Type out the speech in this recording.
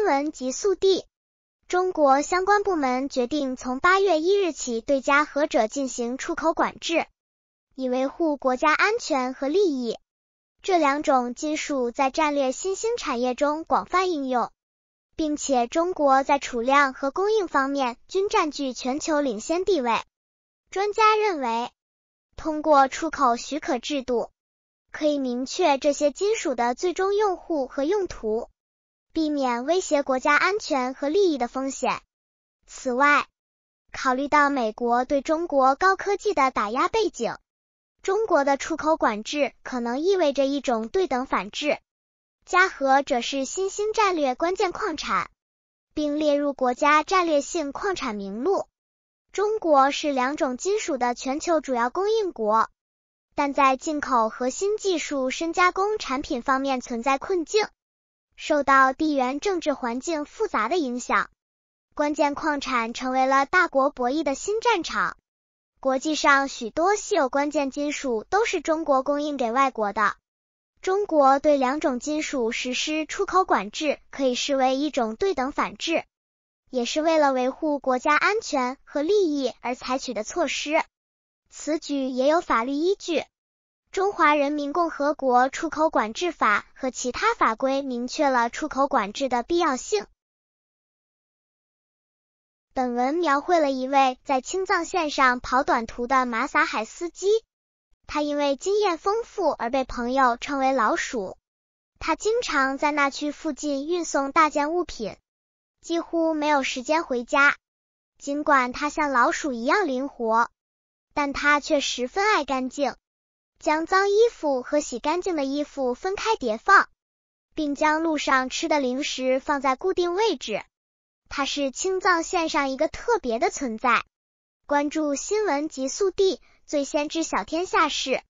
新闻速递：中国相关部门决定从八月一日起对加和者进行出口管制，以维护国家安全和利益。这两种金属在战略新兴产业中广泛应用，并且中国在储量和供应方面均占据全球领先地位。专家认为，通过出口许可制度，可以明确这些金属的最终用户和用途。避免威胁国家安全和利益的风险。此外，考虑到美国对中国高科技的打压背景，中国的出口管制可能意味着一种对等反制。嘉禾锗是新兴战略关键矿产，并列入国家战略性矿产名录。中国是两种金属的全球主要供应国，但在进口核心技术深加工产品方面存在困境。受到地缘政治环境复杂的影响，关键矿产成为了大国博弈的新战场。国际上许多稀有关键金属都是中国供应给外国的。中国对两种金属实施出口管制，可以视为一种对等反制，也是为了维护国家安全和利益而采取的措施。此举也有法律依据。《中华人民共和国出口管制法》和其他法规明确了出口管制的必要性。本文描绘了一位在青藏线上跑短途的马萨海司机，他因为经验丰富而被朋友称为“老鼠”。他经常在那区附近运送大件物品，几乎没有时间回家。尽管他像老鼠一样灵活，但他却十分爱干净。将脏衣服和洗干净的衣服分开叠放，并将路上吃的零食放在固定位置。它是青藏线上一个特别的存在。关注新闻极速递，最先知晓天下事。